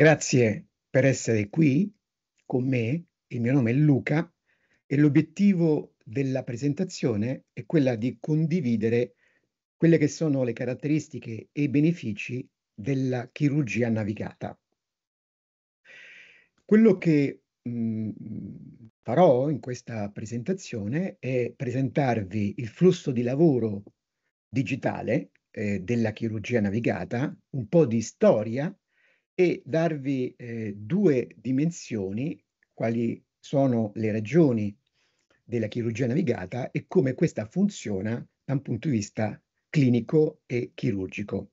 Grazie per essere qui con me, il mio nome è Luca e l'obiettivo della presentazione è quella di condividere quelle che sono le caratteristiche e i benefici della chirurgia navigata. Quello che mh, mm, farò in questa presentazione è presentarvi il flusso di lavoro digitale eh, della chirurgia navigata, un po' di storia e darvi eh, due dimensioni, quali sono le ragioni della chirurgia navigata e come questa funziona da un punto di vista clinico e chirurgico.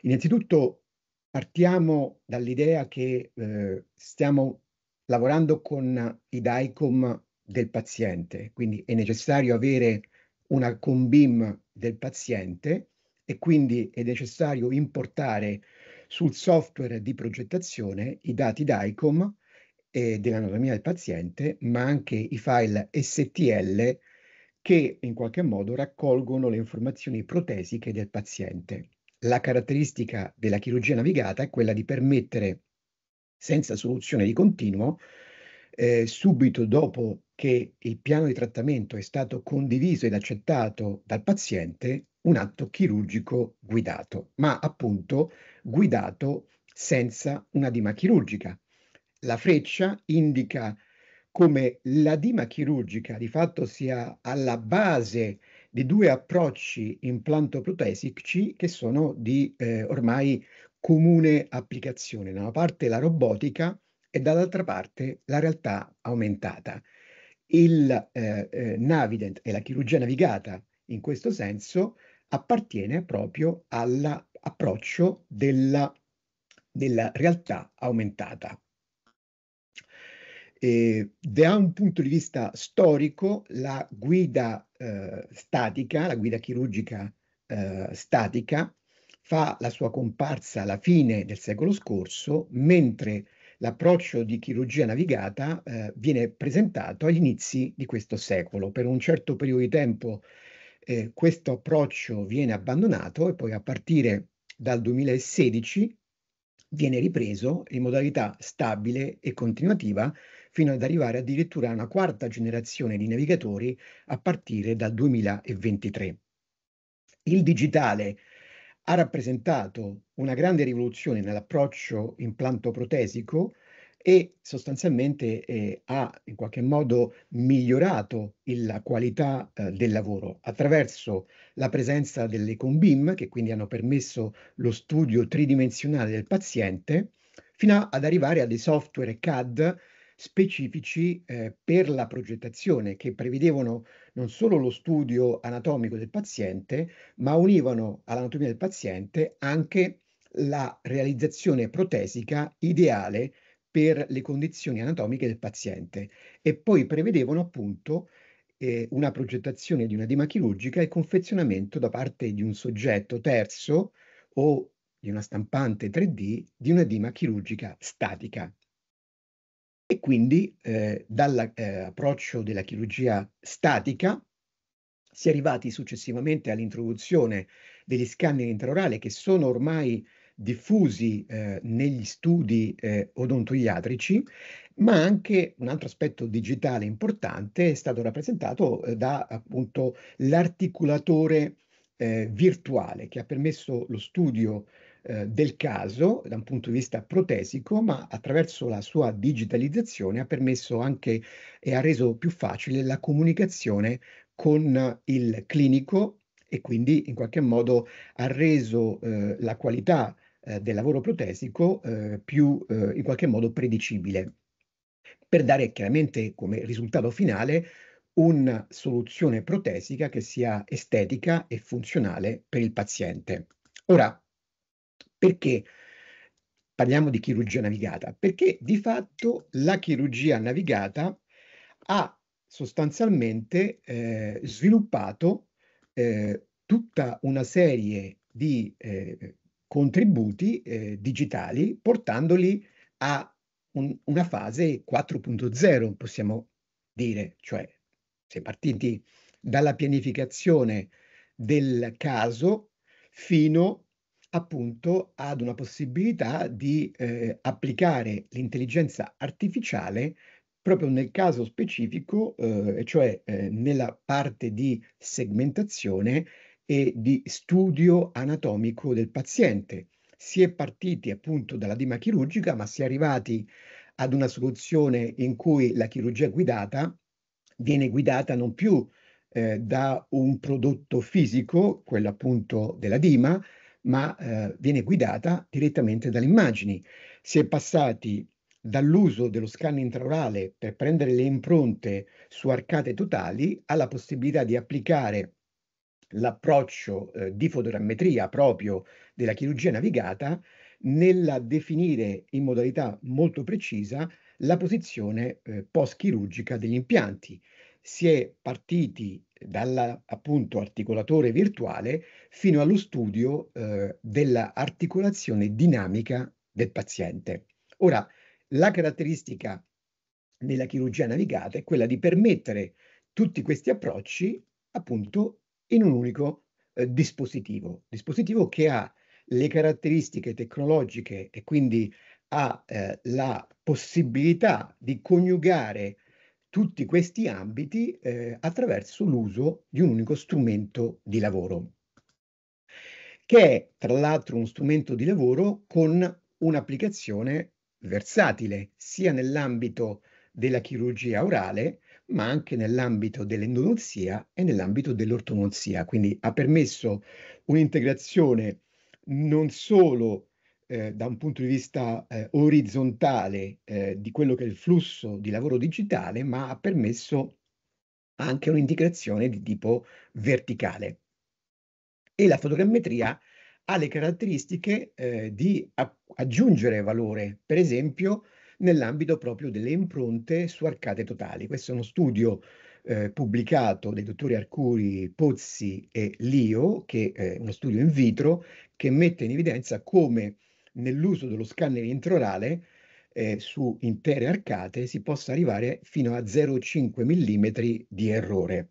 Innanzitutto partiamo dall'idea che eh, stiamo lavorando con i DICOM del paziente, quindi è necessario avere una COMBIM del paziente e quindi è necessario importare sul software di progettazione i dati DICOM eh, dell'anatomia del paziente, ma anche i file STL che in qualche modo raccolgono le informazioni protesiche del paziente. La caratteristica della chirurgia navigata è quella di permettere, senza soluzione di continuo, eh, subito dopo che il piano di trattamento è stato condiviso ed accettato dal paziente, un atto chirurgico guidato, ma appunto guidato senza una dima chirurgica. La freccia indica come la dima chirurgica di fatto sia alla base di due approcci implantoprotesici che sono di eh, ormai comune applicazione, da una parte la robotica e dall'altra parte la realtà aumentata. Il eh, eh, Navident e la chirurgia navigata in questo senso appartiene proprio all'approccio della, della realtà aumentata. E da un punto di vista storico, la guida eh, statica, la guida chirurgica eh, statica, fa la sua comparsa alla fine del secolo scorso, mentre l'approccio di chirurgia navigata eh, viene presentato agli inizi di questo secolo. Per un certo periodo di tempo eh, questo approccio viene abbandonato e poi a partire dal 2016 viene ripreso in modalità stabile e continuativa fino ad arrivare addirittura a una quarta generazione di navigatori a partire dal 2023. Il digitale ha rappresentato una grande rivoluzione nell'approccio implanto protesico e sostanzialmente eh, ha in qualche modo migliorato il, la qualità eh, del lavoro attraverso la presenza delle COMBIM che quindi hanno permesso lo studio tridimensionale del paziente fino ad arrivare a dei software CAD specifici eh, per la progettazione che prevedevano non solo lo studio anatomico del paziente, ma univano all'anatomia del paziente anche la realizzazione protesica ideale per le condizioni anatomiche del paziente e poi prevedevano appunto eh, una progettazione di una dima chirurgica e confezionamento da parte di un soggetto terzo o di una stampante 3D di una dima chirurgica statica. E quindi eh, dall'approccio eh, della chirurgia statica si è arrivati successivamente all'introduzione degli scanner intraorale che sono ormai diffusi eh, negli studi eh, odontoiatrici, ma anche un altro aspetto digitale importante è stato rappresentato eh, da appunto l'articulatore eh, virtuale che ha permesso lo studio eh, del caso da un punto di vista protesico, ma attraverso la sua digitalizzazione ha permesso anche e ha reso più facile la comunicazione con il clinico e quindi in qualche modo ha reso eh, la qualità eh, del lavoro protesico eh, più eh, in qualche modo predicibile, per dare chiaramente come risultato finale una soluzione protesica che sia estetica e funzionale per il paziente. Ora, perché parliamo di chirurgia navigata? Perché di fatto la chirurgia navigata ha sostanzialmente eh, sviluppato eh, tutta una serie di eh, contributi eh, digitali portandoli a un, una fase 4.0, possiamo dire, cioè si è partiti dalla pianificazione del caso fino appunto ad una possibilità di eh, applicare l'intelligenza artificiale proprio nel caso specifico, eh, cioè eh, nella parte di segmentazione e di studio anatomico del paziente. Si è partiti appunto dalla dima chirurgica, ma si è arrivati ad una soluzione in cui la chirurgia guidata viene guidata non più eh, da un prodotto fisico, quello appunto della dima, ma eh, viene guidata direttamente dalle immagini. Si è passati dall'uso dello scan intraorale per prendere le impronte su arcate totali alla possibilità di applicare l'approccio eh, di fotogrammetria proprio della chirurgia navigata nella definire in modalità molto precisa la posizione eh, post-chirurgica degli impianti. Si è partiti dall'articolatore virtuale fino allo studio eh, dell'articolazione dinamica del paziente. Ora, la caratteristica della chirurgia navigata è quella di permettere tutti questi approcci appunto in un unico eh, dispositivo, dispositivo che ha le caratteristiche tecnologiche e quindi ha eh, la possibilità di coniugare tutti questi ambiti eh, attraverso l'uso di un unico strumento di lavoro, che è tra l'altro uno strumento di lavoro con un'applicazione versatile sia nell'ambito della chirurgia orale ma anche nell'ambito dell'endonozia e nell'ambito dell'ortodonzia. Quindi ha permesso un'integrazione non solo eh, da un punto di vista eh, orizzontale eh, di quello che è il flusso di lavoro digitale, ma ha permesso anche un'integrazione di tipo verticale. E la fotogrammetria ha le caratteristiche eh, di aggiungere valore, per esempio nell'ambito proprio delle impronte su arcate totali. Questo è uno studio eh, pubblicato dai dottori Arcuri, Pozzi e Lio, che è uno studio in vitro che mette in evidenza come nell'uso dello scanner introrale eh, su intere arcate si possa arrivare fino a 0,5 mm di errore.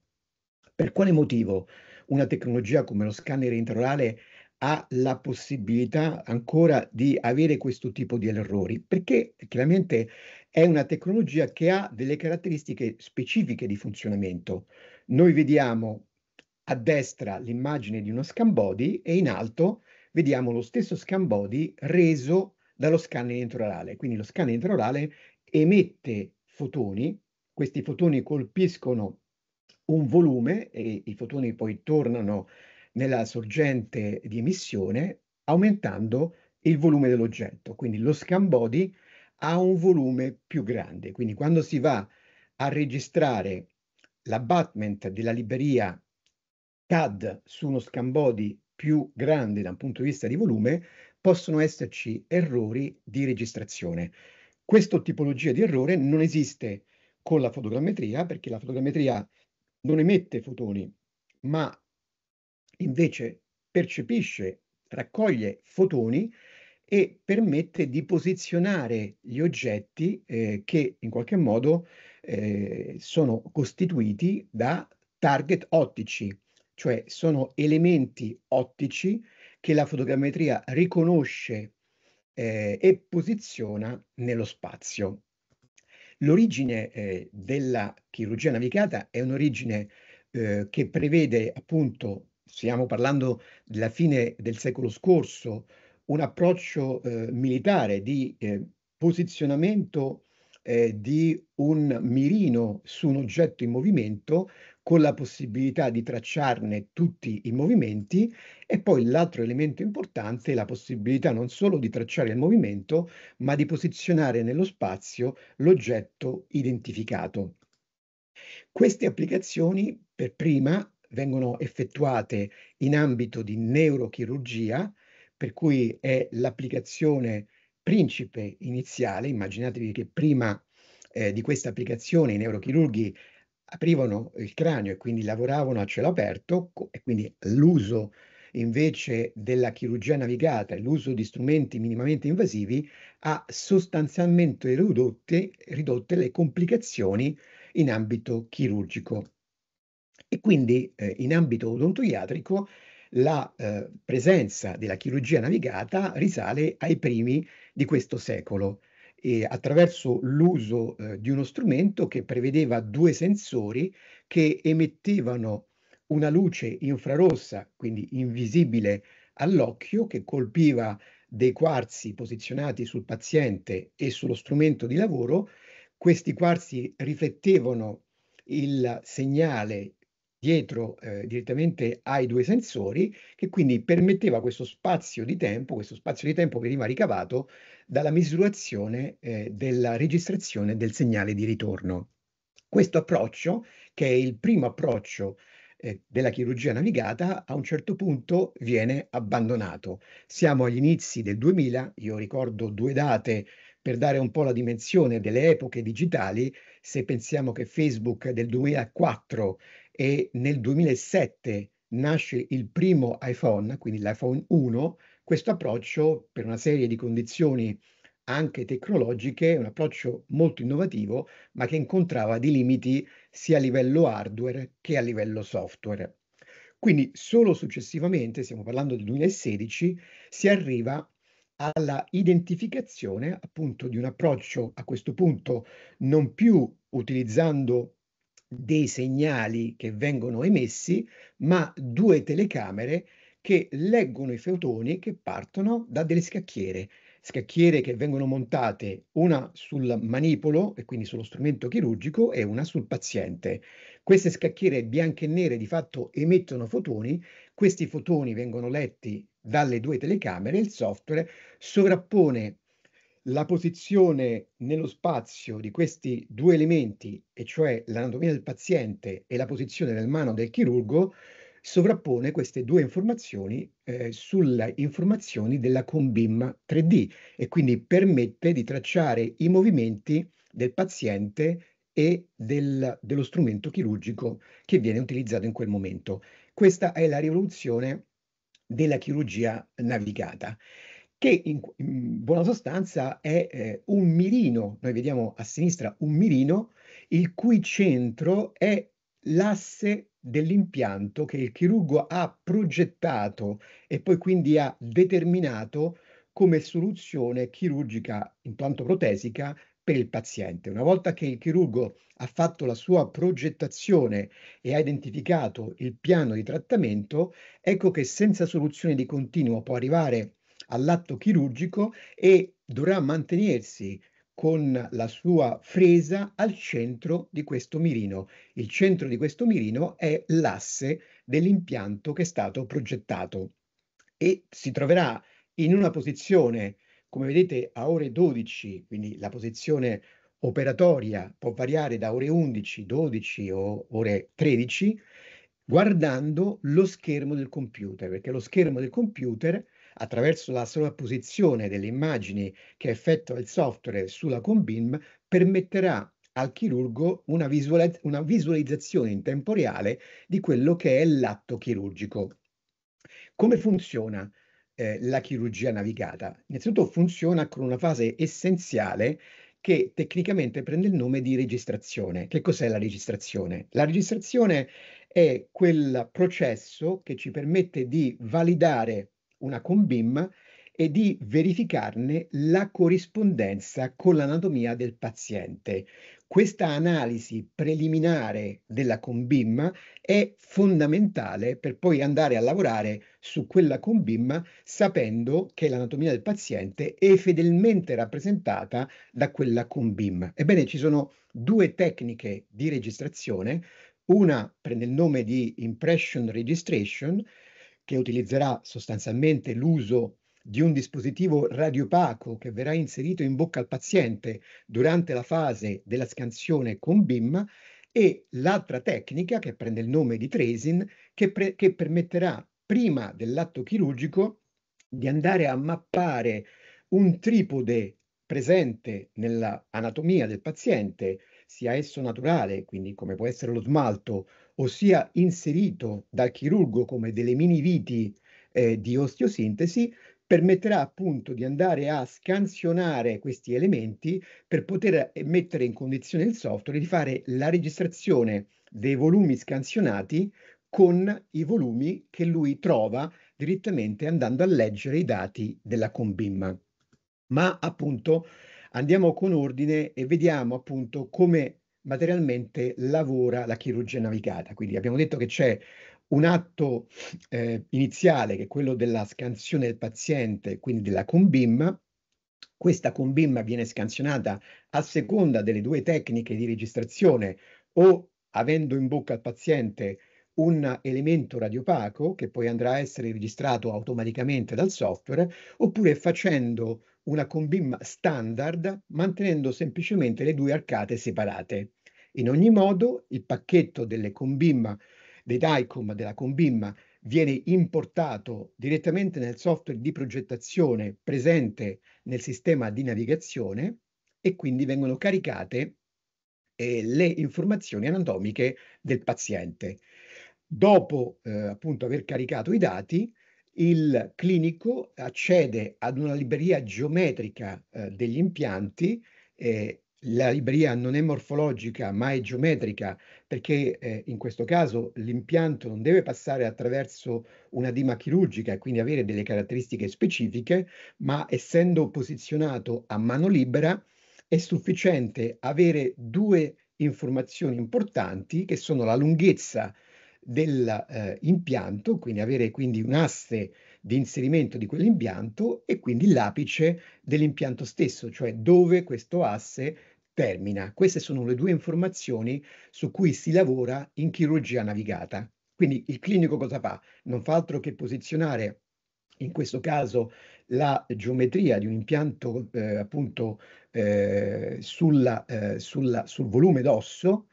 Per quale motivo una tecnologia come lo scanner intraorale ha la possibilità ancora di avere questo tipo di errori, perché chiaramente è una tecnologia che ha delle caratteristiche specifiche di funzionamento. Noi vediamo a destra l'immagine di uno scan body e in alto vediamo lo stesso scan body reso dallo scanner intraorale. Quindi lo scanner intraorale emette fotoni, questi fotoni colpiscono un volume e i fotoni poi tornano nella sorgente di emissione aumentando il volume dell'oggetto. Quindi lo scan body ha un volume più grande. Quindi quando si va a registrare l'abbatment della libreria CAD su uno scan body più grande da un punto di vista di volume, possono esserci errori di registrazione. Questa tipologia di errore non esiste con la fotogrammetria, perché la fotogrammetria non emette fotoni, ma invece percepisce, raccoglie fotoni e permette di posizionare gli oggetti eh, che in qualche modo eh, sono costituiti da target ottici, cioè sono elementi ottici che la fotogrammetria riconosce eh, e posiziona nello spazio. L'origine eh, della chirurgia navigata è un'origine eh, che prevede appunto stiamo parlando della fine del secolo scorso, un approccio eh, militare di eh, posizionamento eh, di un mirino su un oggetto in movimento con la possibilità di tracciarne tutti i movimenti e poi l'altro elemento importante è la possibilità non solo di tracciare il movimento ma di posizionare nello spazio l'oggetto identificato. Queste applicazioni per prima vengono effettuate in ambito di neurochirurgia, per cui è l'applicazione principe iniziale. Immaginatevi che prima eh, di questa applicazione i neurochirurghi aprivano il cranio e quindi lavoravano a cielo aperto e quindi l'uso invece della chirurgia navigata e l'uso di strumenti minimamente invasivi ha sostanzialmente ridotte, ridotte le complicazioni in ambito chirurgico. Quindi eh, in ambito odontoiatrico la eh, presenza della chirurgia navigata risale ai primi di questo secolo e attraverso l'uso eh, di uno strumento che prevedeva due sensori che emettevano una luce infrarossa, quindi invisibile all'occhio, che colpiva dei quarzi posizionati sul paziente e sullo strumento di lavoro. Questi quarzi riflettevano il segnale dietro eh, direttamente ai due sensori, che quindi permetteva questo spazio di tempo, questo spazio di tempo veniva ricavato dalla misurazione eh, della registrazione del segnale di ritorno. Questo approccio, che è il primo approccio eh, della chirurgia navigata, a un certo punto viene abbandonato. Siamo agli inizi del 2000, io ricordo due date per dare un po' la dimensione delle epoche digitali, se pensiamo che Facebook del 2004 e nel 2007 nasce il primo iPhone, quindi l'iPhone 1, questo approccio per una serie di condizioni anche tecnologiche, un approccio molto innovativo, ma che incontrava dei limiti sia a livello hardware che a livello software. Quindi solo successivamente, stiamo parlando del 2016, si arriva alla identificazione appunto di un approccio a questo punto non più utilizzando dei segnali che vengono emessi, ma due telecamere che leggono i fotoni che partono da delle scacchiere, scacchiere che vengono montate una sul manipolo e quindi sullo strumento chirurgico e una sul paziente. Queste scacchiere bianche e nere di fatto emettono fotoni, questi fotoni vengono letti dalle due telecamere e il software sovrappone la posizione nello spazio di questi due elementi, e cioè l'anatomia del paziente e la posizione del mano del chirurgo, sovrappone queste due informazioni eh, sulle informazioni della combimma 3D e quindi permette di tracciare i movimenti del paziente e del, dello strumento chirurgico che viene utilizzato in quel momento. Questa è la rivoluzione della chirurgia navigata che in, in buona sostanza è eh, un mirino, noi vediamo a sinistra un mirino, il cui centro è l'asse dell'impianto che il chirurgo ha progettato e poi quindi ha determinato come soluzione chirurgica implanto protesica per il paziente. Una volta che il chirurgo ha fatto la sua progettazione e ha identificato il piano di trattamento, ecco che senza soluzione di continuo può arrivare all'atto chirurgico e dovrà mantenersi con la sua fresa al centro di questo mirino. Il centro di questo mirino è l'asse dell'impianto che è stato progettato e si troverà in una posizione, come vedete, a ore 12, quindi la posizione operatoria può variare da ore 11, 12 o ore 13, guardando lo schermo del computer, perché lo schermo del computer attraverso la sovrapposizione delle immagini che effettua il software sulla Combim permetterà al chirurgo una, visualiz- una visualizzazione in tempo reale di quello che è l'atto chirurgico. Come funziona? Eh, la chirurgia navigata. Innanzitutto funziona con una fase essenziale che tecnicamente prende il nome di registrazione. Che cos'è la registrazione? La registrazione è quel processo che ci permette di validare una COMBIM, e di verificarne la corrispondenza con l'anatomia del paziente. Questa analisi preliminare della COMBIM è fondamentale per poi andare a lavorare su quella COMBIM sapendo che l'anatomia del paziente è fedelmente rappresentata da quella COMBIM. Ebbene, ci sono due tecniche di registrazione, una prende il nome di impression registration, che utilizzerà sostanzialmente l'uso di un dispositivo radiopaco che verrà inserito in bocca al paziente durante la fase della scansione con BIM e l'altra tecnica che prende il nome di tracing che, pre- che permetterà prima dell'atto chirurgico di andare a mappare un tripode presente nell'anatomia del paziente, sia esso naturale, quindi come può essere lo smalto ossia inserito dal chirurgo come delle mini viti eh, di osteosintesi, permetterà appunto di andare a scansionare questi elementi per poter eh, mettere in condizione il software di fare la registrazione dei volumi scansionati con i volumi che lui trova direttamente andando a leggere i dati della Combimma. Ma appunto andiamo con ordine e vediamo appunto come materialmente lavora la chirurgia navigata. Quindi abbiamo detto che c'è un atto eh, iniziale che è quello della scansione del paziente, quindi della combim. Questa combim viene scansionata a seconda delle due tecniche di registrazione o avendo in bocca al paziente un elemento radiopaco che poi andrà a essere registrato automaticamente dal software oppure facendo una combim standard mantenendo semplicemente le due arcate separate. In ogni modo il pacchetto delle combim, dei DICOM della combim, viene importato direttamente nel software di progettazione presente nel sistema di navigazione e quindi vengono caricate eh, le informazioni anatomiche del paziente. Dopo eh, appunto aver caricato i dati, il clinico accede ad una libreria geometrica eh, degli impianti, eh, la libreria non è morfologica ma è geometrica perché eh, in questo caso l'impianto non deve passare attraverso una dima chirurgica e quindi avere delle caratteristiche specifiche, ma essendo posizionato a mano libera è sufficiente avere due informazioni importanti che sono la lunghezza dell'impianto, eh, quindi avere quindi un asse di inserimento di quell'impianto e quindi l'apice dell'impianto stesso, cioè dove questo asse termina. Queste sono le due informazioni su cui si lavora in chirurgia navigata. Quindi il clinico cosa fa? Non fa altro che posizionare in questo caso la geometria di un impianto eh, appunto eh, sulla, eh, sulla, sul volume d'osso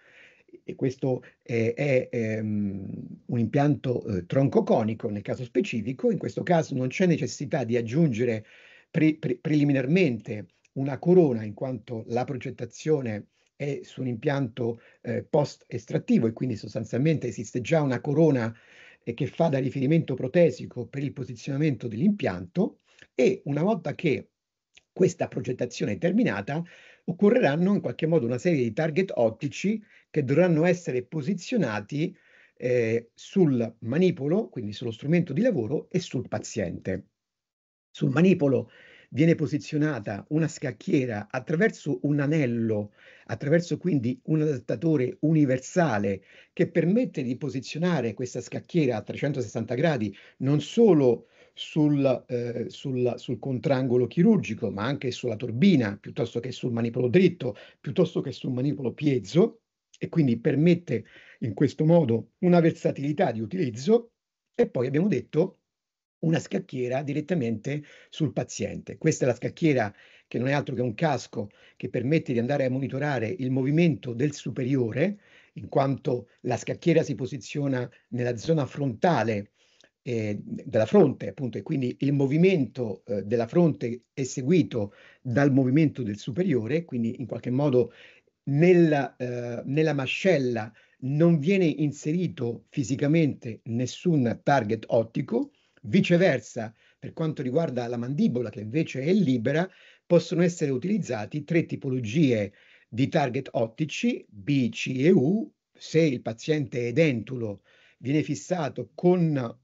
e questo è, è, è ehm, un impianto eh, troncoconico nel caso specifico, in questo caso non c'è necessità di aggiungere pre, pre, preliminarmente una corona in quanto la progettazione è su un impianto eh, post-estrattivo e quindi sostanzialmente esiste già una corona eh, che fa da riferimento protesico per il posizionamento dell'impianto e una volta che questa progettazione è terminata, occorreranno in qualche modo una serie di target ottici che dovranno essere posizionati eh, sul manipolo, quindi sullo strumento di lavoro e sul paziente. Sul manipolo viene posizionata una scacchiera attraverso un anello, attraverso quindi un adattatore universale che permette di posizionare questa scacchiera a 360 gradi non solo sul, eh, sul, sul, contrangolo chirurgico, ma anche sulla turbina, piuttosto che sul manipolo dritto, piuttosto che sul manipolo piezo, e quindi permette in questo modo una versatilità di utilizzo. E poi abbiamo detto una scacchiera direttamente sul paziente. Questa è la scacchiera che non è altro che un casco che permette di andare a monitorare il movimento del superiore, in quanto la scacchiera si posiziona nella zona frontale eh, della fronte, appunto, e quindi il movimento eh, della fronte è seguito dal movimento del superiore, quindi in qualche modo nella, eh, nella mascella non viene inserito fisicamente nessun target ottico, viceversa per quanto riguarda la mandibola che invece è libera, possono essere utilizzati tre tipologie di target ottici, B, C e U, se il paziente è edentulo viene fissato con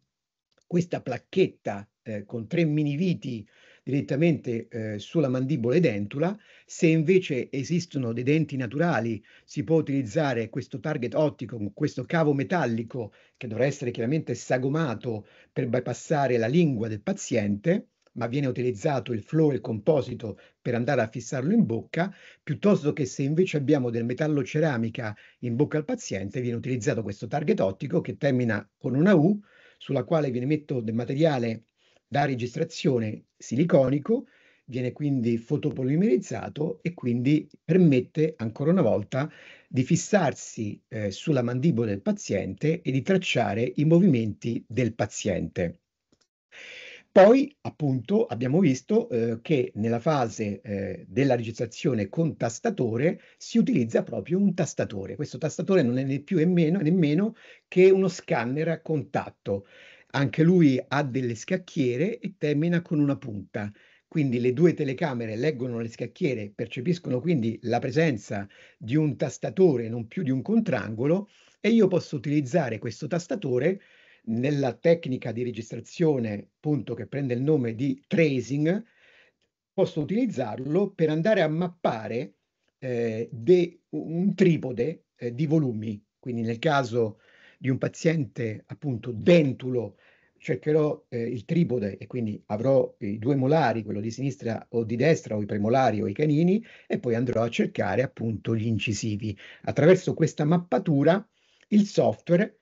questa placchetta eh, con tre mini viti direttamente eh, sulla mandibola e dentula. Se invece esistono dei denti naturali, si può utilizzare questo target ottico, questo cavo metallico che dovrà essere chiaramente sagomato per bypassare la lingua del paziente ma viene utilizzato il flow e il composito per andare a fissarlo in bocca, piuttosto che se invece abbiamo del metallo ceramica in bocca al paziente, viene utilizzato questo target ottico che termina con una U, sulla quale viene messo del materiale da registrazione siliconico, viene quindi fotopolimerizzato e quindi permette ancora una volta di fissarsi eh, sulla mandibola del paziente e di tracciare i movimenti del paziente. Poi appunto abbiamo visto eh, che nella fase eh, della registrazione con tastatore si utilizza proprio un tastatore. Questo tastatore non è né più e meno, nemmeno che uno scanner a contatto. Anche lui ha delle scacchiere e termina con una punta. Quindi le due telecamere leggono le scacchiere, percepiscono quindi la presenza di un tastatore, non più di un contrangolo, e io posso utilizzare questo tastatore nella tecnica di registrazione, appunto, che prende il nome di tracing, posso utilizzarlo per andare a mappare eh, de, un tripode eh, di volumi. Quindi nel caso di un paziente appunto dentulo cercherò eh, il tripode e quindi avrò i due molari, quello di sinistra o di destra o i premolari o i canini e poi andrò a cercare appunto gli incisivi. Attraverso questa mappatura il software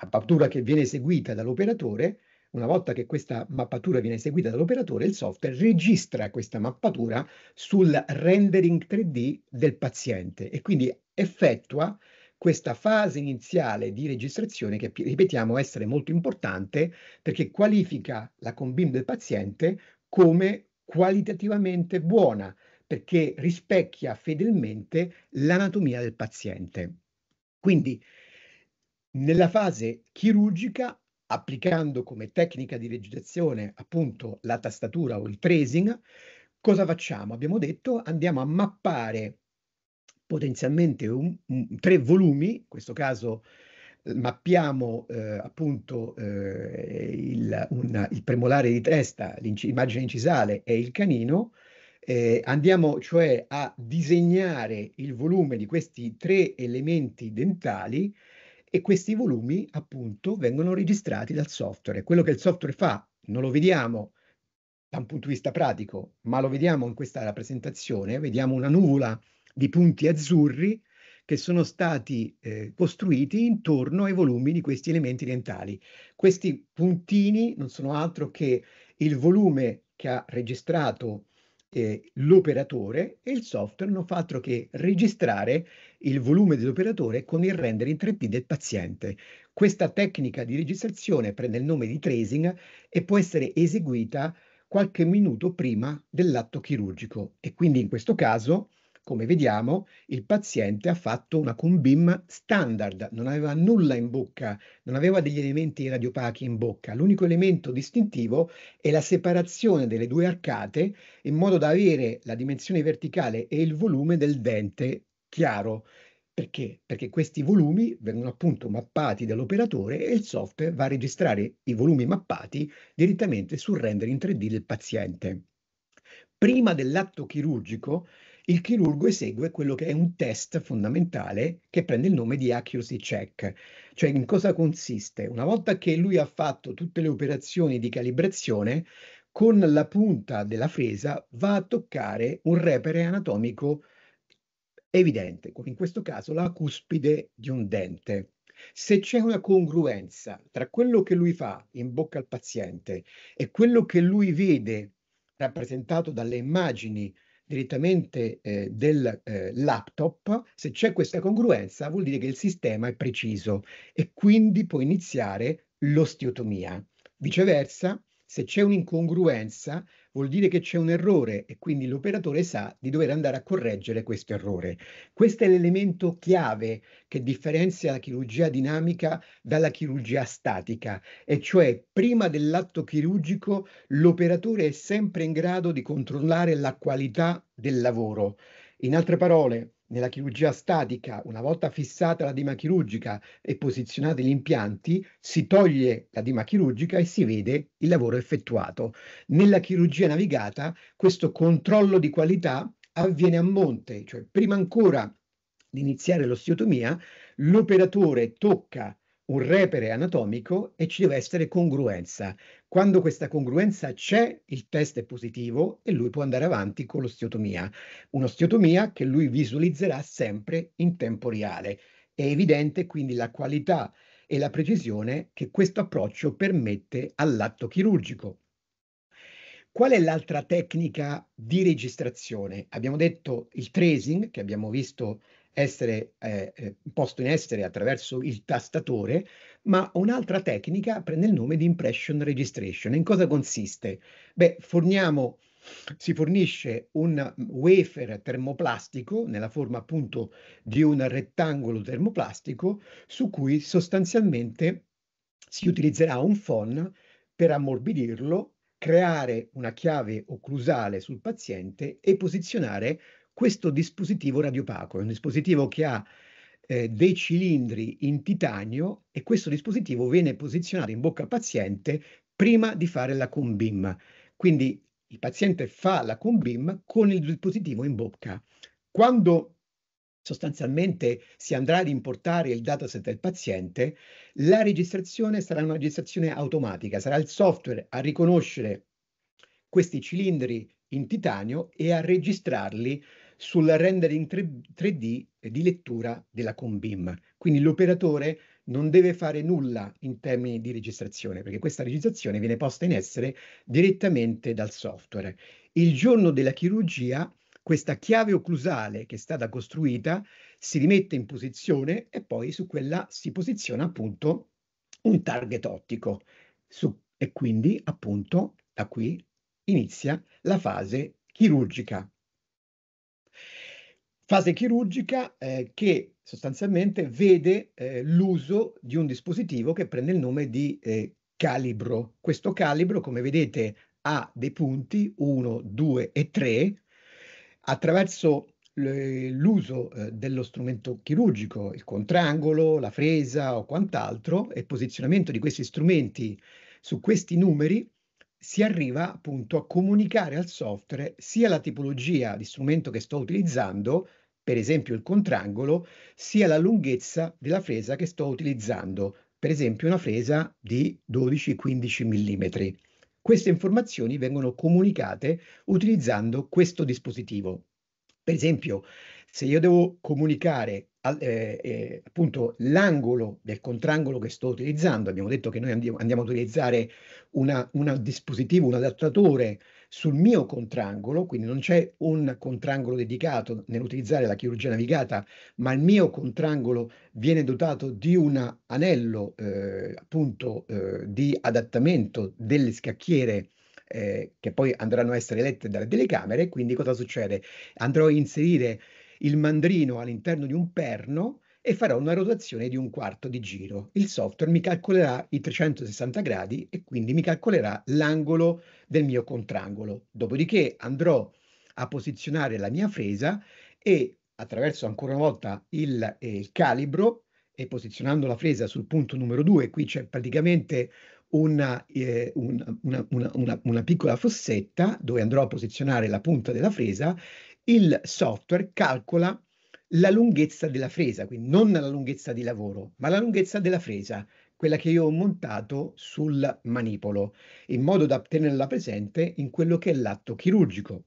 mappatura che viene eseguita dall'operatore, una volta che questa mappatura viene eseguita dall'operatore, il software registra questa mappatura sul rendering 3D del paziente e quindi effettua questa fase iniziale di registrazione che ripetiamo essere molto importante perché qualifica la combin del paziente come qualitativamente buona perché rispecchia fedelmente l'anatomia del paziente. Quindi nella fase chirurgica, applicando come tecnica di legislazione appunto la tastatura o il tracing, cosa facciamo? Abbiamo detto andiamo a mappare potenzialmente un, un, tre volumi, in questo caso mappiamo eh, appunto eh, il, un, il, premolare di testa, l'immagine incisale e il canino, eh, andiamo cioè a disegnare il volume di questi tre elementi dentali e questi volumi appunto vengono registrati dal software. Quello che il software fa non lo vediamo da un punto di vista pratico, ma lo vediamo in questa rappresentazione, vediamo una nuvola di punti azzurri che sono stati eh, costruiti intorno ai volumi di questi elementi dentali. Questi puntini non sono altro che il volume che ha registrato eh, l'operatore e il software non fa altro che registrare il volume dell'operatore con il rendering 3D del paziente. Questa tecnica di registrazione prende il nome di tracing e può essere eseguita qualche minuto prima dell'atto chirurgico e quindi in questo caso come vediamo, il paziente ha fatto una cum standard, non aveva nulla in bocca, non aveva degli elementi radiopachi in bocca. L'unico elemento distintivo è la separazione delle due arcate in modo da avere la dimensione verticale e il volume del dente chiaro. Perché? Perché questi volumi vengono appunto mappati dall'operatore e il software va a registrare i volumi mappati direttamente sul render in 3D del paziente. Prima dell'atto chirurgico il chirurgo esegue quello che è un test fondamentale che prende il nome di accuracy check. Cioè in cosa consiste? Una volta che lui ha fatto tutte le operazioni di calibrazione, con la punta della fresa va a toccare un repere anatomico evidente, come in questo caso la cuspide di un dente. Se c'è una congruenza tra quello che lui fa in bocca al paziente e quello che lui vede rappresentato dalle immagini direttamente eh, del eh, laptop, se c'è questa congruenza vuol dire che il sistema è preciso e quindi può iniziare l'osteotomia. Viceversa, se c'è un'incongruenza vuol dire che c'è un errore e quindi l'operatore sa di dover andare a correggere questo errore. Questo è l'elemento chiave che differenzia la chirurgia dinamica dalla chirurgia statica, e cioè prima dell'atto chirurgico l'operatore è sempre in grado di controllare la qualità del lavoro. In altre parole, nella chirurgia statica, una volta fissata la dima chirurgica e posizionati gli impianti, si toglie la dima chirurgica e si vede il lavoro effettuato. Nella chirurgia navigata questo controllo di qualità avviene a monte, cioè prima ancora di iniziare l'osteotomia, l'operatore tocca un repere anatomico e ci deve essere congruenza. Quando questa congruenza c'è, il test è positivo e lui può andare avanti con l'osteotomia. Un'osteotomia che lui visualizzerà sempre in tempo reale. È evidente quindi la qualità e la precisione che questo approccio permette all'atto chirurgico. Qual è l'altra tecnica di registrazione? Abbiamo detto il tracing, che abbiamo visto essere eh, eh, posto in essere attraverso il tastatore, ma un'altra tecnica prende il nome di impression registration. In cosa consiste? Beh, forniamo si fornisce un wafer termoplastico nella forma appunto di un rettangolo termoplastico su cui sostanzialmente si utilizzerà un FON per ammorbidirlo, creare una chiave occlusale sul paziente e posizionare questo dispositivo radiopaco, è un dispositivo che ha eh, dei cilindri in titanio e questo dispositivo viene posizionato in bocca al paziente prima di fare la combim. Quindi il paziente fa la combim con il dispositivo in bocca. Quando sostanzialmente si andrà ad importare il dataset del paziente, la registrazione sarà una registrazione automatica, sarà il software a riconoscere questi cilindri in titanio e a registrarli sul rendering 3D eh, di lettura della COMBIM. Quindi l'operatore non deve fare nulla in termini di registrazione, perché questa registrazione viene posta in essere direttamente dal software. Il giorno della chirurgia, questa chiave occlusale che è stata costruita si rimette in posizione e poi su quella si posiziona appunto un target ottico. Su, e quindi appunto da qui inizia la fase chirurgica Fase chirurgica eh, che sostanzialmente vede eh, l'uso di un dispositivo che prende il nome di eh, calibro. Questo calibro, come vedete, ha dei punti 1, 2 e 3. Attraverso l'uso eh, dello strumento chirurgico, il contrangolo, la fresa o quant'altro, e posizionamento di questi strumenti su questi numeri, si arriva appunto a comunicare al software sia la tipologia di strumento che sto utilizzando, per esempio il contrangolo, sia la lunghezza della fresa che sto utilizzando, per esempio una fresa di 12-15 mm. Queste informazioni vengono comunicate utilizzando questo dispositivo. Per esempio, se io devo comunicare eh, eh, appunto l'angolo del contrangolo che sto utilizzando. Abbiamo detto che noi andiamo, andiamo a utilizzare un dispositivo, un adattatore sul mio contrangolo, quindi non c'è un contrangolo dedicato nell'utilizzare la chirurgia navigata, ma il mio contrangolo viene dotato di un anello eh, appunto eh, di adattamento delle scacchiere eh, che poi andranno a essere lette dalle telecamere, quindi cosa succede? Andrò a inserire il mandrino all'interno di un perno e farò una rotazione di un quarto di giro. Il software mi calcolerà i 360 gradi e quindi mi calcolerà l'angolo del mio contrangolo. Dopodiché andrò a posizionare la mia fresa e attraverso ancora una volta il, eh, il calibro e posizionando la fresa sul punto numero 2, qui c'è praticamente una, eh, una, una, una, piccola fossetta dove andrò a posizionare la punta della fresa il software calcola la lunghezza della fresa, quindi non la lunghezza di lavoro, ma la lunghezza della fresa, quella che io ho montato sul manipolo, in modo da tenerla presente in quello che è l'atto chirurgico.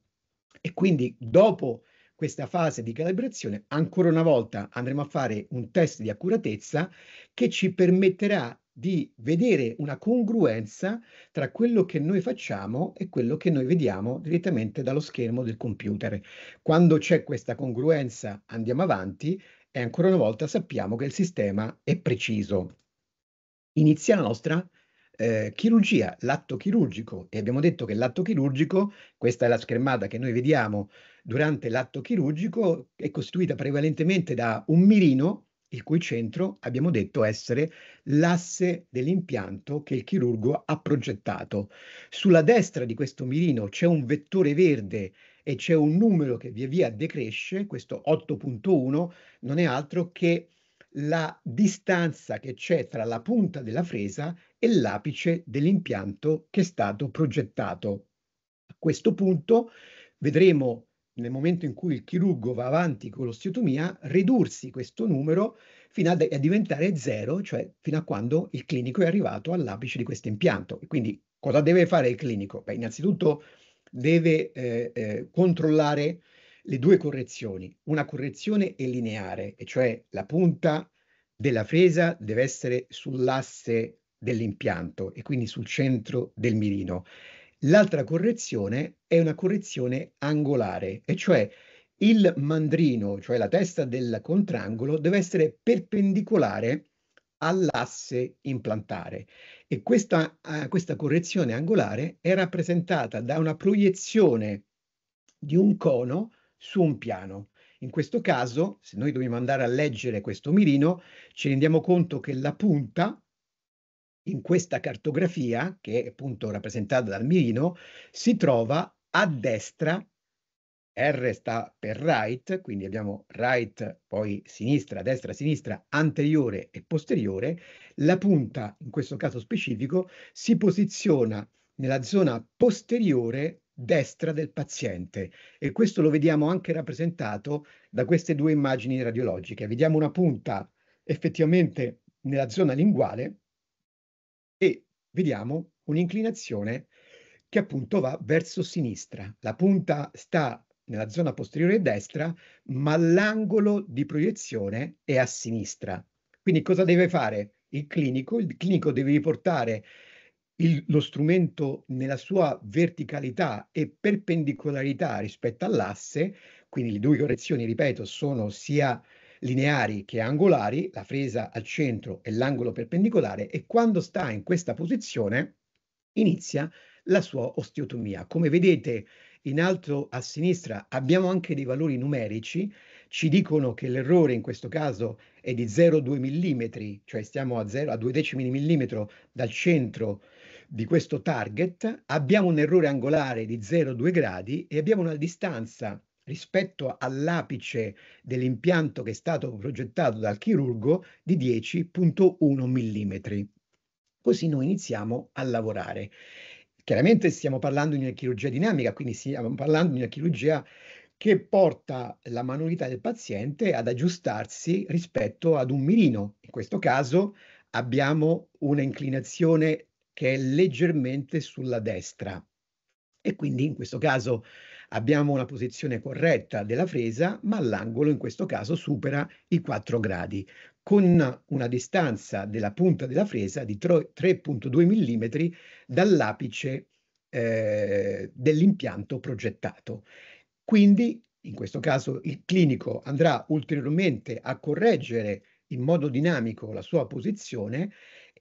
E quindi dopo questa fase di calibrazione, ancora una volta andremo a fare un test di accuratezza che ci permetterà di vedere una congruenza tra quello che noi facciamo e quello che noi vediamo direttamente dallo schermo del computer. Quando c'è questa congruenza andiamo avanti e ancora una volta sappiamo che il sistema è preciso. Inizia la nostra eh, chirurgia, l'atto chirurgico e abbiamo detto che l'atto chirurgico, questa è la schermata che noi vediamo durante l'atto chirurgico, è costituita prevalentemente da un mirino il cui centro abbiamo detto essere l'asse dell'impianto che il chirurgo ha progettato. Sulla destra di questo mirino c'è un vettore verde e c'è un numero che via via decresce, questo 8.1 non è altro che la distanza che c'è tra la punta della fresa e l'apice dell'impianto che è stato progettato. A questo punto vedremo nel momento in cui il chirurgo va avanti con l'osteotomia, ridursi questo numero fino a, a diventare zero, cioè fino a quando il clinico è arrivato all'apice di questo impianto. Quindi cosa deve fare il clinico? Beh, innanzitutto deve eh, eh, controllare le due correzioni. Una correzione è lineare, e cioè la punta della fresa deve essere sull'asse dell'impianto e quindi sul centro del mirino L'altra correzione è una correzione angolare, e cioè il mandrino, cioè la testa del contrangolo, deve essere perpendicolare all'asse implantare e questa, uh, questa correzione angolare è rappresentata da una proiezione di un cono su un piano. In questo caso, se noi dobbiamo andare a leggere questo mirino, ci rendiamo conto che la punta in questa cartografia, che è appunto rappresentata dal mirino, si trova a destra, R sta per right, quindi abbiamo right, poi sinistra, destra, sinistra, anteriore e posteriore, la punta, in questo caso specifico, si posiziona nella zona posteriore destra del paziente e questo lo vediamo anche rappresentato da queste due immagini radiologiche. Vediamo una punta effettivamente nella zona linguale vediamo un'inclinazione che appunto va verso sinistra. La punta sta nella zona posteriore destra, ma l'angolo di proiezione è a sinistra. Quindi cosa deve fare il clinico? Il clinico deve riportare il, lo strumento nella sua verticalità e perpendicolarità rispetto all'asse, quindi le due correzioni, ripeto, sono sia lineari che angolari, la fresa al centro e l'angolo perpendicolare e quando sta in questa posizione inizia la sua osteotomia. Come vedete in alto a sinistra abbiamo anche dei valori numerici, ci dicono che l'errore in questo caso è di 0,2 mm, cioè stiamo a, 0, a 2 decimi di millimetro dal centro di questo target, abbiamo un errore angolare di 0,2 gradi e abbiamo una distanza rispetto all'apice dell'impianto che è stato progettato dal chirurgo di 10.1 mm. Così noi iniziamo a lavorare. Chiaramente stiamo parlando di una chirurgia dinamica, quindi stiamo parlando di una chirurgia che porta la manualità del paziente ad aggiustarsi rispetto ad un mirino. In questo caso abbiamo una inclinazione che è leggermente sulla destra e quindi in questo caso Abbiamo una posizione corretta della fresa, ma l'angolo in questo caso supera i 4 gradi, con una distanza della punta della fresa di 3,2 mm dall'apice eh, dell'impianto progettato. Quindi, in questo caso, il clinico andrà ulteriormente a correggere in modo dinamico la sua posizione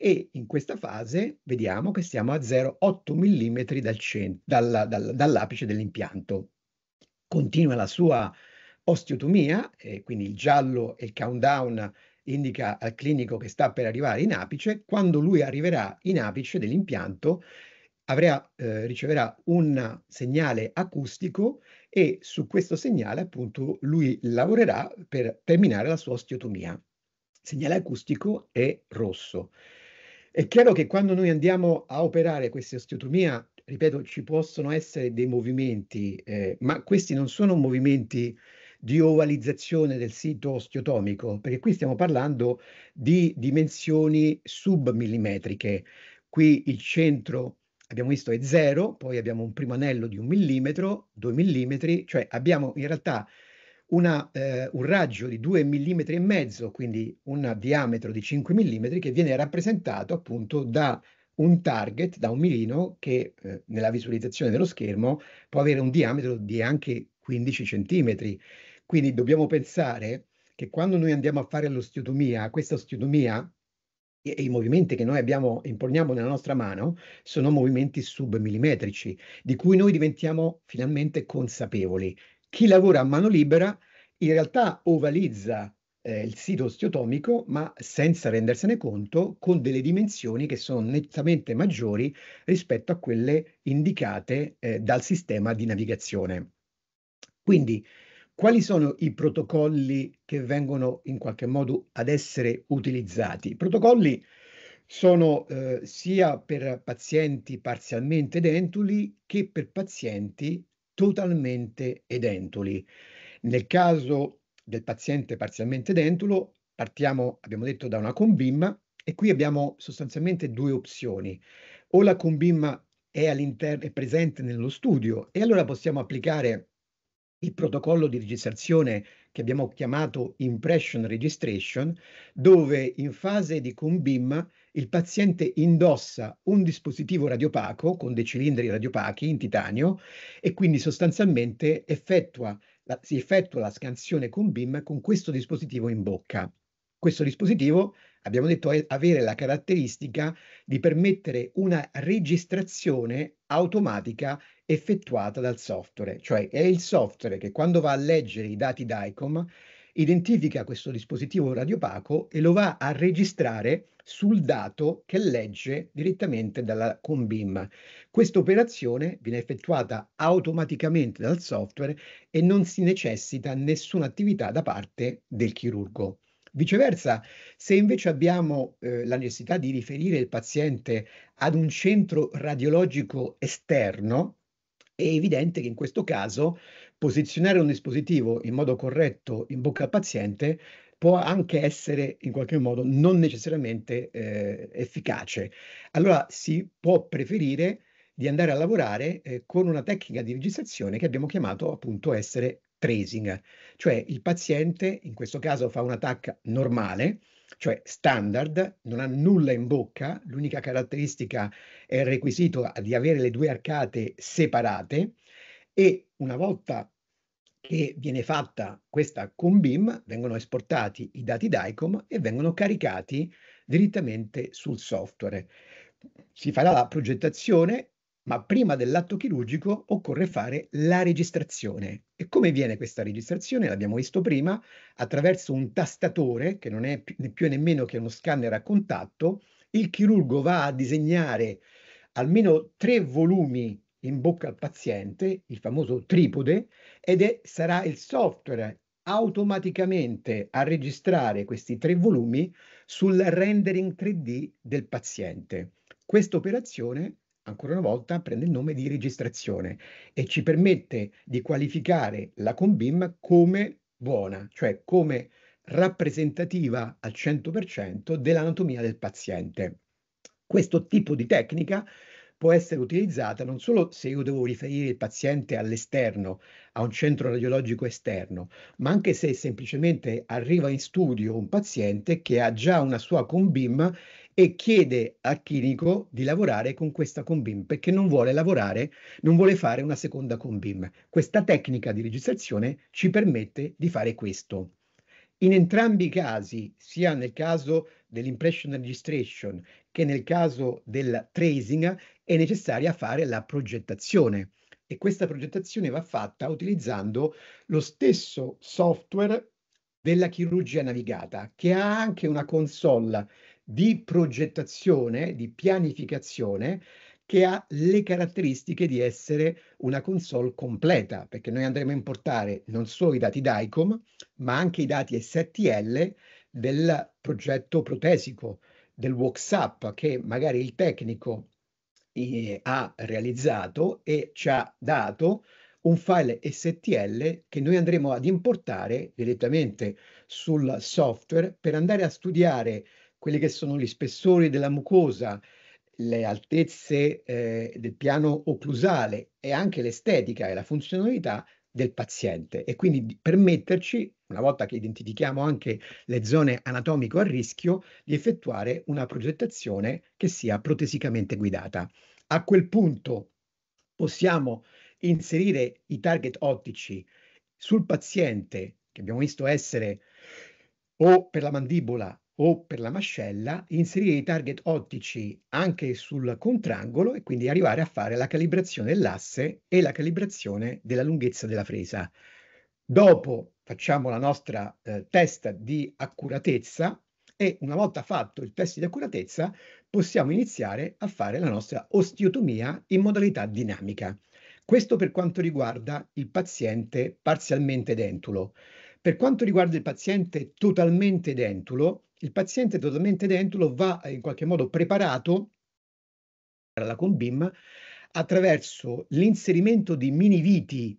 e in questa fase vediamo che siamo a 0,8 mm dal cent- dalla, dal, dall'apice dell'impianto. Continua la sua osteotomia, e quindi il giallo e il countdown indica al clinico che sta per arrivare in apice, quando lui arriverà in apice dell'impianto avrà, eh, riceverà un segnale acustico e su questo segnale appunto lui lavorerà per terminare la sua osteotomia. Il segnale acustico è rosso. È chiaro che quando noi andiamo a operare questa osteotomia, ripeto, ci possono essere dei movimenti, eh, ma questi non sono movimenti di ovalizzazione del sito osteotomico, perché qui stiamo parlando di dimensioni submillimetriche. Qui il centro abbiamo visto è zero, poi abbiamo un primo anello di un millimetro, due millimetri, cioè abbiamo in realtà una, eh, un raggio di 2 mm e mezzo, quindi un diametro di 5 mm, che viene rappresentato appunto da un target, da un mirino che eh, nella visualizzazione dello schermo può avere un diametro di anche 15 cm. Quindi dobbiamo pensare che quando noi andiamo a fare l'osteotomia, questa osteotomia e, i movimenti che noi abbiamo, imponiamo nella nostra mano sono movimenti submillimetrici, di cui noi diventiamo finalmente consapevoli. Chi lavora a mano libera in realtà ovalizza eh, il sito osteotomico, ma senza rendersene conto, con delle dimensioni che sono nettamente maggiori rispetto a quelle indicate eh, dal sistema di navigazione. Quindi, quali sono i protocolli che vengono in qualche modo ad essere utilizzati? I protocolli sono eh, sia per pazienti parzialmente dentuli che per pazienti totalmente edentoli. Nel caso del paziente parzialmente dentulo, partiamo, abbiamo detto, da una combimma e qui abbiamo sostanzialmente due opzioni. O la combimma è, è presente nello studio e allora possiamo applicare il protocollo di registrazione che abbiamo chiamato impression registration, dove in fase di CUM-BIM il paziente indossa un dispositivo radiopaco con dei cilindri radiopachi in titanio e quindi sostanzialmente effettua la, si effettua la scansione con BIM con questo dispositivo in bocca. Questo dispositivo, abbiamo detto, è avere la caratteristica di permettere una registrazione automatica effettuata dal software, cioè è il software che quando va a leggere i dati DICOM identifica questo dispositivo radiopaco e lo va a registrare sul dato che legge direttamente dalla COMBIM. Questa operazione viene effettuata automaticamente dal software e non si necessita nessuna attività da parte del chirurgo. Viceversa, se invece abbiamo eh, la necessità di riferire il paziente ad un centro radiologico esterno, è evidente che in questo caso posizionare un dispositivo in modo corretto in bocca al paziente può anche essere in qualche modo non necessariamente eh, efficace. Allora si può preferire di andare a lavorare eh, con una tecnica di registrazione che abbiamo chiamato appunto essere tracing, cioè il paziente in questo caso fa un attacco normale, cioè standard, non ha nulla in bocca, l'unica caratteristica è il requisito di avere le due arcate separate e una volta che viene fatta questa con BIM, vengono esportati i dati DICOM e vengono caricati direttamente sul software. Si farà la progettazione ma prima dell'atto chirurgico occorre fare la registrazione. E come viene questa registrazione? L'abbiamo visto prima, attraverso un tastatore, che non è più e nemmeno che uno scanner a contatto, il chirurgo va a disegnare almeno tre volumi in bocca al paziente, il famoso tripode, ed è, sarà il software automaticamente a registrare questi tre volumi sul rendering 3D del paziente. Questa operazione ancora una volta, prende il nome di registrazione e ci permette di qualificare la Combim come buona, cioè come rappresentativa al 100% dell'anatomia del paziente. Questo tipo di tecnica può essere utilizzata non solo se io devo riferire il paziente all'esterno, a un centro radiologico esterno, ma anche se semplicemente arriva in studio un paziente che ha già una sua COMBIM e chiede a Chirico di lavorare con questa combim perché non vuole lavorare, non vuole fare una seconda combim. Questa tecnica di registrazione ci permette di fare questo. In entrambi i casi, sia nel caso dell'impression registration che nel caso del tracing, è necessaria fare la progettazione e questa progettazione va fatta utilizzando lo stesso software della chirurgia navigata che ha anche una console di progettazione, di pianificazione, che ha le caratteristiche di essere una console completa, perché noi andremo a importare non solo i dati DICOM, ma anche i dati STL del progetto protesico, del WhatsApp che magari il tecnico eh, ha realizzato e ci ha dato un file STL che noi andremo ad importare direttamente sul software per andare a studiare quelli che sono gli spessori della mucosa, le altezze eh, del piano occlusale e anche l'estetica e la funzionalità del paziente e quindi permetterci, una volta che identifichiamo anche le zone anatomico a rischio, di effettuare una progettazione che sia protesicamente guidata. A quel punto possiamo inserire i target ottici sul paziente, che abbiamo visto essere o per la mandibola o per la mascella, inserire i target ottici anche sul contrangolo e quindi arrivare a fare la calibrazione dell'asse e la calibrazione della lunghezza della fresa. Dopo facciamo la nostra eh, testa di accuratezza e una volta fatto il test di accuratezza possiamo iniziare a fare la nostra osteotomia in modalità dinamica. Questo per quanto riguarda il paziente parzialmente dentulo. Per quanto riguarda il paziente totalmente dentulo, il paziente totalmente dentro va eh, in qualche modo preparato alla COMBIM attraverso l'inserimento di mini viti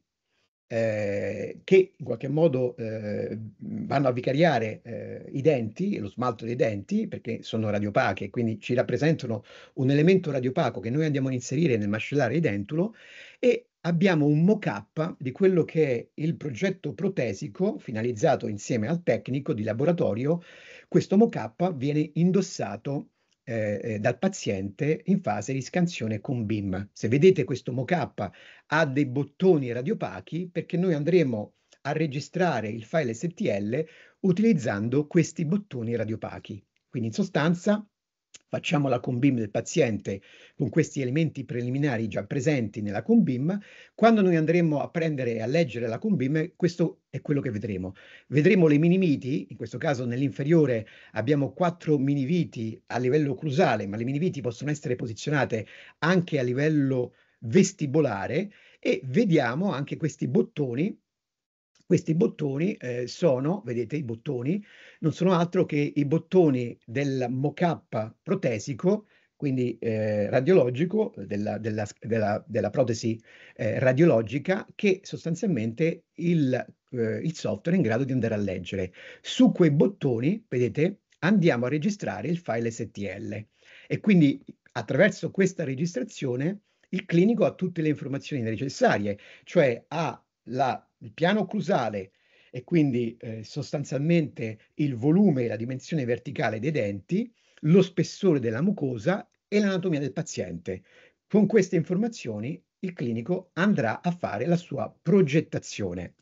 eh, che in qualche modo eh, vanno a vicariare eh, i denti, lo smalto dei denti, perché sono radiopache, quindi ci rappresentano un elemento radiopaco che noi andiamo a inserire nel mascellare di dentulo e abbiamo un mock-up di quello che è il progetto protesico finalizzato insieme al tecnico di laboratorio. Questo mock-up viene indossato eh, eh, dal paziente in fase di scansione con BIM. Se vedete questo mock-up ha dei bottoni radiopachi perché noi andremo a registrare il file STL utilizzando questi bottoni radiopachi. Quindi in sostanza facciamo la COMBIM del paziente con questi elementi preliminari già presenti nella COMBIM, quando noi andremo a prendere e a leggere la COMBIM, questo è quello che vedremo. Vedremo le miniviti, in questo caso nell'inferiore abbiamo quattro miniviti a livello crusale, ma le miniviti possono essere posizionate anche a livello vestibolare e vediamo anche questi bottoni questi bottoni eh, sono, vedete i bottoni, non sono altro che i bottoni del mock-up protesico, quindi eh, radiologico, della, della, della, della protesi eh, radiologica, che sostanzialmente il, eh, il software è in grado di andare a leggere. Su quei bottoni, vedete, andiamo a registrare il file STL e quindi attraverso questa registrazione il clinico ha tutte le informazioni necessarie, cioè ha la, il piano occlusale, e quindi eh, sostanzialmente il volume e la dimensione verticale dei denti, lo spessore della mucosa e l'anatomia del paziente. Con queste informazioni il clinico andrà a fare la sua progettazione.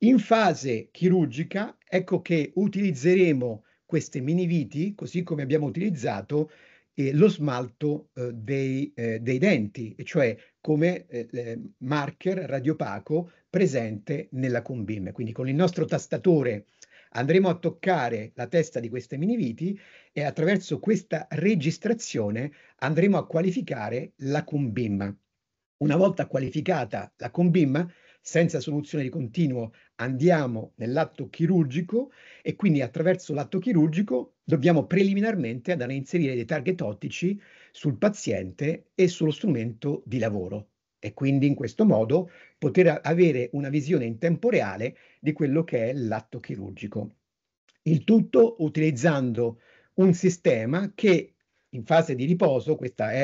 In fase chirurgica, ecco che utilizzeremo queste mini viti, così come abbiamo utilizzato eh, lo smalto eh, dei, eh, dei, denti, cioè come eh, marker radiopaco presente nella combim. Quindi con il nostro tastatore andremo a toccare la testa di queste miniviti e attraverso questa registrazione andremo a qualificare la combim. Una volta qualificata la combim, senza soluzione di continuo, andiamo nell'atto chirurgico e quindi attraverso l'atto chirurgico dobbiamo preliminarmente andare a inserire dei target ottici sul paziente e sullo strumento di lavoro e quindi in questo modo poter avere una visione in tempo reale di quello che è l'atto chirurgico. Il tutto utilizzando un sistema che in fase di riposo, questi sono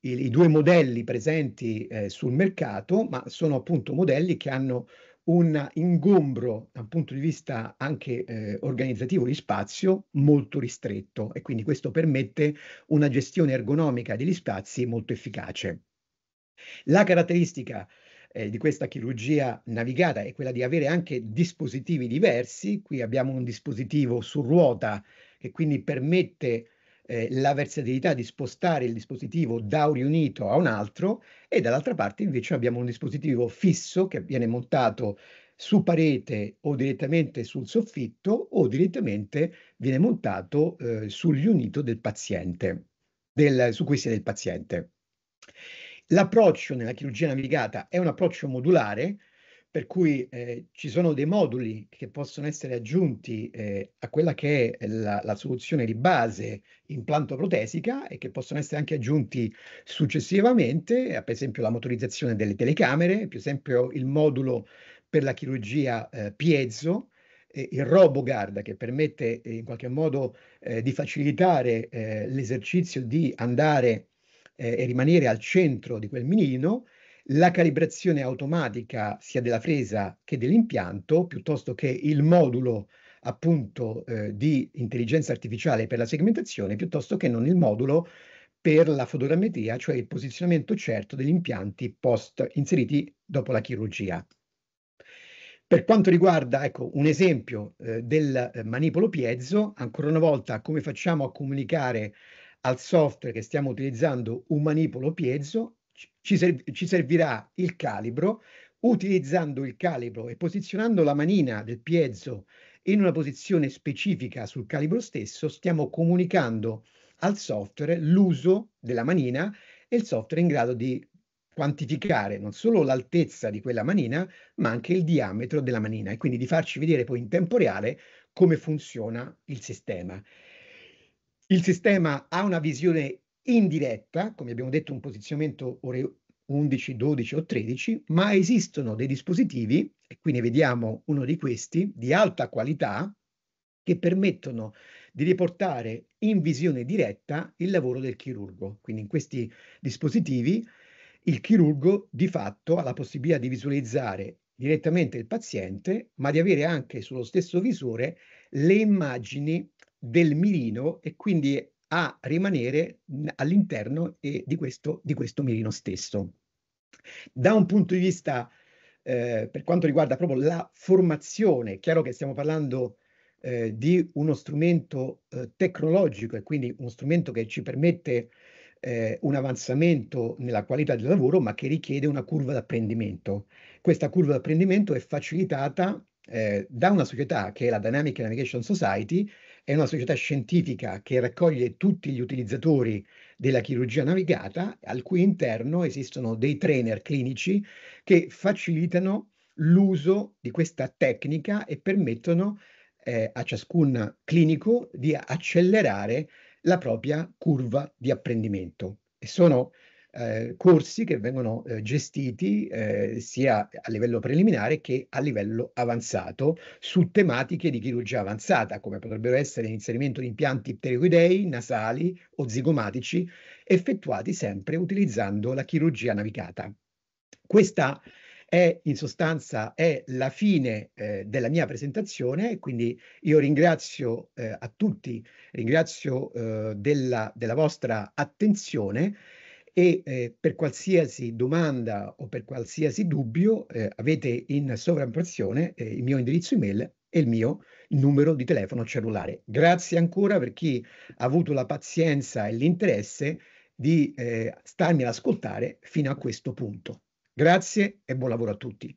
i, due modelli presenti eh, sul mercato, ma sono appunto modelli che hanno un ingombro da un punto di vista anche eh, organizzativo di spazio molto ristretto e quindi questo permette una gestione ergonomica degli spazi molto efficace. La caratteristica eh, di questa chirurgia navigata è quella di avere anche dispositivi diversi, qui abbiamo un dispositivo su ruota che quindi permette eh, la versatilità di spostare il dispositivo da un riunito a un altro e dall'altra parte invece abbiamo un dispositivo fisso che viene montato su parete o direttamente sul soffitto o direttamente viene montato eh, sull'unito del paziente, del, su cui siede il paziente. L'approccio nella chirurgia navigata è un approccio modulare, per cui eh, ci sono dei moduli che possono essere aggiunti eh, a quella che è la, la, soluzione di base implanto protesica e che possono essere anche aggiunti successivamente, per esempio la motorizzazione delle telecamere, per esempio il modulo per la chirurgia eh, piezo, il RoboGuard che permette eh, in qualche modo eh, di facilitare eh, l'esercizio di andare e rimanere al centro di quel minino la calibrazione automatica sia della presa che dell'impianto, piuttosto che il modulo appunto eh, di intelligenza artificiale per la segmentazione, piuttosto che non il modulo per la fotogrammetria, cioè il posizionamento certo degli impianti post inseriti dopo la chirurgia. Per quanto riguarda ecco, un esempio eh, del eh, manipolo piezo, ancora una volta come facciamo a comunicare al software che stiamo utilizzando un manipolo piezo ci, serv- ci servirà il calibro, utilizzando il calibro e posizionando la manina del piezo in una posizione specifica sul calibro stesso, stiamo comunicando al software l'uso della manina e il software è in grado di quantificare non solo l'altezza di quella manina, ma anche il diametro della manina e quindi di farci vedere poi in tempo reale come funziona il sistema. Il sistema ha una visione in diretta, come abbiamo detto, un posizionamento ore 11, 12 o 13, ma esistono dei dispositivi, e qui ne vediamo uno di questi, di alta qualità, che permettono di riportare in visione diretta il lavoro del chirurgo. Quindi in questi dispositivi il chirurgo di fatto ha la possibilità di visualizzare direttamente il paziente, ma di avere anche sullo stesso visore le immagini del mirino e quindi a rimanere all'interno di questo, di questo mirino stesso. Da un punto di vista, eh, per quanto riguarda proprio la formazione, è chiaro che stiamo parlando eh, di uno strumento eh, tecnologico e quindi uno strumento che ci permette eh, un avanzamento nella qualità del lavoro, ma che richiede una curva d'apprendimento. Questa curva d'apprendimento è facilitata eh, da una società che è la Dynamic Navigation Society, è una società scientifica che raccoglie tutti gli utilizzatori della chirurgia navigata, al cui interno esistono dei trainer clinici che facilitano l'uso di questa tecnica e permettono eh, a ciascun clinico di accelerare la propria curva di apprendimento. E sono eh, corsi che vengono eh, gestiti eh, sia a livello preliminare che a livello avanzato su tematiche di chirurgia avanzata, come potrebbero essere l'inserimento di impianti pteroidei, nasali o zigomatici, effettuati sempre utilizzando la chirurgia navicata. Questa è in sostanza è la fine eh, della mia presentazione, quindi io ringrazio eh, a tutti, ringrazio eh, della, della vostra attenzione e eh, per qualsiasi domanda o per qualsiasi dubbio eh, avete in sovraimpressione eh, il mio indirizzo email e il mio numero di telefono cellulare. Grazie ancora per chi ha avuto la pazienza e l'interesse di eh, starmi ad ascoltare fino a questo punto. Grazie e buon lavoro a tutti.